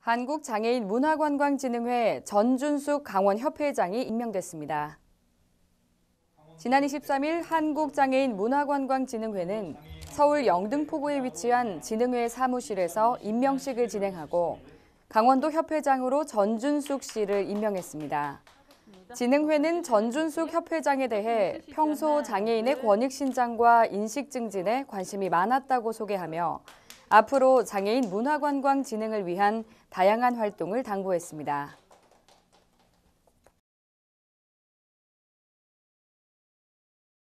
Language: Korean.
한국장애인 문화관광진흥회 전준숙 강원협회장이 임명됐습니다. 지난 23일 한국장애인 문화관광진흥회는 서울 영등포구에 위치한 진흥회 사무실에서 임명식을 진행하고 강원도 협회장으로 전준숙 씨를 임명했습니다. 진흥회는 전준숙 협회장에 대해 평소 장애인의 권익 신장과 인식 증진에 관심이 많았다고 소개하며 앞으로 장애인 문화관광 진행을 위한 다양한 활동을 당부했습니다.